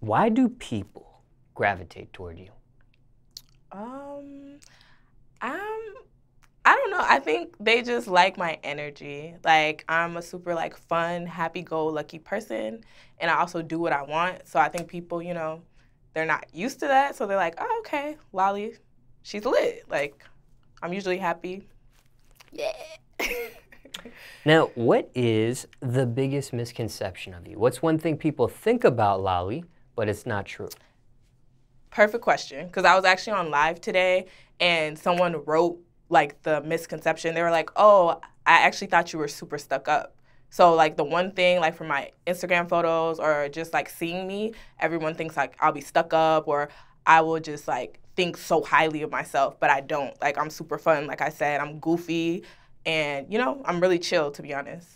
Why do people gravitate toward you? Um, I'm I don't know. I think they just like my energy. Like I'm a super like fun, happy-go-lucky person, and I also do what I want. So I think people, you know, they're not used to that, so they're like, "Oh, okay, Lolly, she's lit." Like I'm usually happy. Yeah. now, what is the biggest misconception of you? What's one thing people think about Lolly but it's not true? Perfect question. Because I was actually on live today and someone wrote like the misconception. They were like, oh, I actually thought you were super stuck up. So like the one thing like from my Instagram photos or just like seeing me, everyone thinks like I'll be stuck up or I will just like think so highly of myself, but I don't. Like I'm super fun, like I said, I'm goofy and you know, I'm really chill to be honest.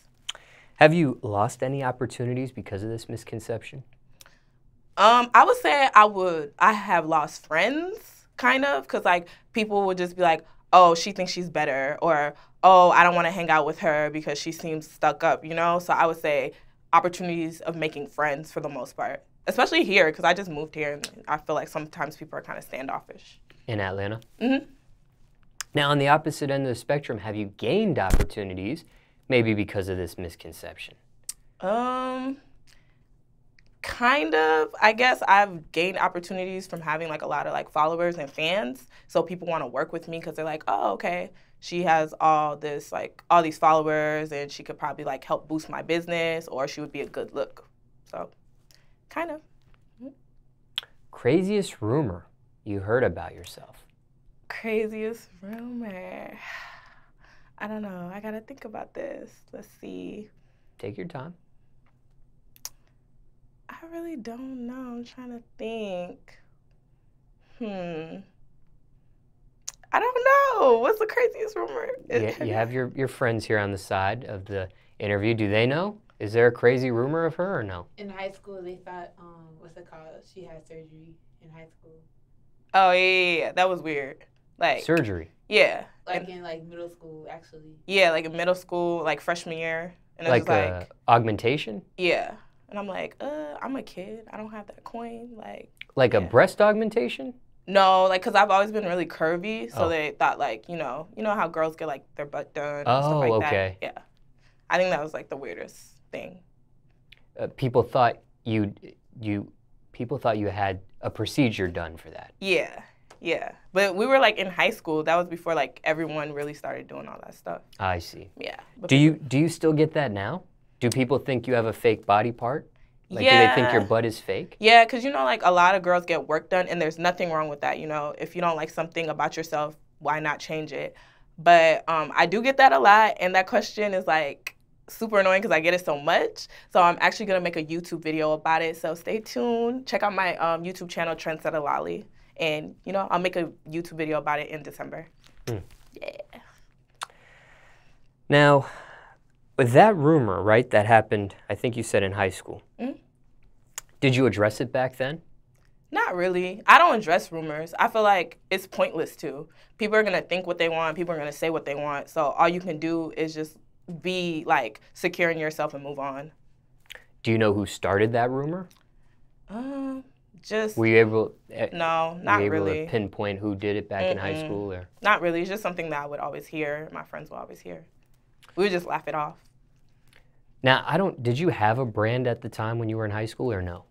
Have you lost any opportunities because of this misconception? Um, I would say I would. I have lost friends, kind of, because like people would just be like, "Oh, she thinks she's better," or "Oh, I don't want to hang out with her because she seems stuck up," you know. So I would say opportunities of making friends for the most part, especially here, because I just moved here, and I feel like sometimes people are kind of standoffish. In Atlanta. Mm-hmm. Now, on the opposite end of the spectrum, have you gained opportunities, maybe because of this misconception? Um kind of. I guess I've gained opportunities from having like a lot of like followers and fans. So people want to work with me because they're like, oh, okay, she has all this like all these followers, and she could probably like help boost my business, or she would be a good look. So, kind of. Mm-hmm. Craziest rumor you heard about yourself? Craziest rumor. I don't know. I gotta think about this. Let's see. Take your time. I really don't know. I'm trying to think. Hmm. I don't know. What's the craziest rumor? Yeah, you have your, your friends here on the side of the interview. Do they know? Is there a crazy rumor of her or no? In high school, they thought, um, what's it called? She had surgery in high school. Oh, yeah, yeah, yeah. That was weird. Like surgery. Yeah. Like in like middle school, actually. Yeah, like in middle school, like freshman year. And it like, was like uh, augmentation. Yeah. And I'm like, uh, I'm a kid. I don't have that coin. Like, like yeah. a breast augmentation? No, like, cause I've always been really curvy, so oh. they thought like, you know, you know how girls get like their butt done. And oh, stuff like oh, okay. That. Yeah, I think that was like the weirdest thing. Uh, people thought you, you, people thought you had a procedure done for that. Yeah, yeah, but we were like in high school. That was before like everyone really started doing all that stuff. I see. Yeah. Do you do you still get that now? Do people think you have a fake body part? Like, yeah. do they think your butt is fake? Yeah, because you know, like a lot of girls get work done, and there's nothing wrong with that. You know, if you don't like something about yourself, why not change it? But um, I do get that a lot, and that question is like super annoying because I get it so much. So I'm actually gonna make a YouTube video about it. So stay tuned. Check out my um, YouTube channel, Trendsetter Lolly, and you know, I'll make a YouTube video about it in December. Mm. Yeah. Now, with that rumor, right, that happened, I think you said in high school. Mm-hmm. Did you address it back then? Not really. I don't address rumors. I feel like it's pointless to. People are gonna think what they want. People are gonna say what they want. So all you can do is just be like secure in yourself and move on. Do you know who started that rumor? Um, uh, just were you able? Uh, no, not really. pinpoint who did it back Mm-mm. in high school, or not really. It's just something that I would always hear. My friends would always hear. We would just laugh it off. Now, I don't. Did you have a brand at the time when you were in high school, or no?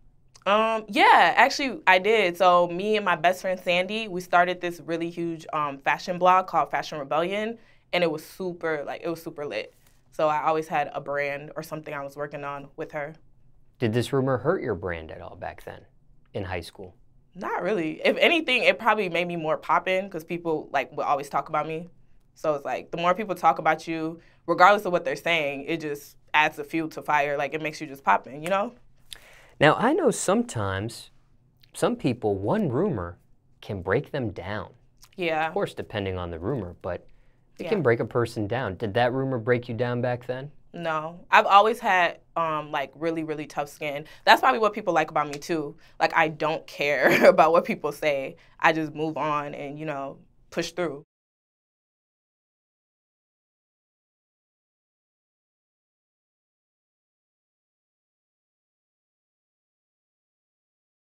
Um, yeah, actually, I did. So me and my best friend Sandy, we started this really huge um, fashion blog called Fashion Rebellion, and it was super like it was super lit. So I always had a brand or something I was working on with her. Did this rumor hurt your brand at all back then, in high school? Not really. If anything, it probably made me more poppin' because people like would always talk about me. So it's like the more people talk about you, regardless of what they're saying, it just adds the fuel to fire. Like it makes you just popping, you know? Now, I know sometimes some people, one rumor can break them down. Yeah. Of course, depending on the rumor, but it yeah. can break a person down. Did that rumor break you down back then? No. I've always had um, like really, really tough skin. That's probably what people like about me too. Like I don't care about what people say. I just move on and, you know, push through.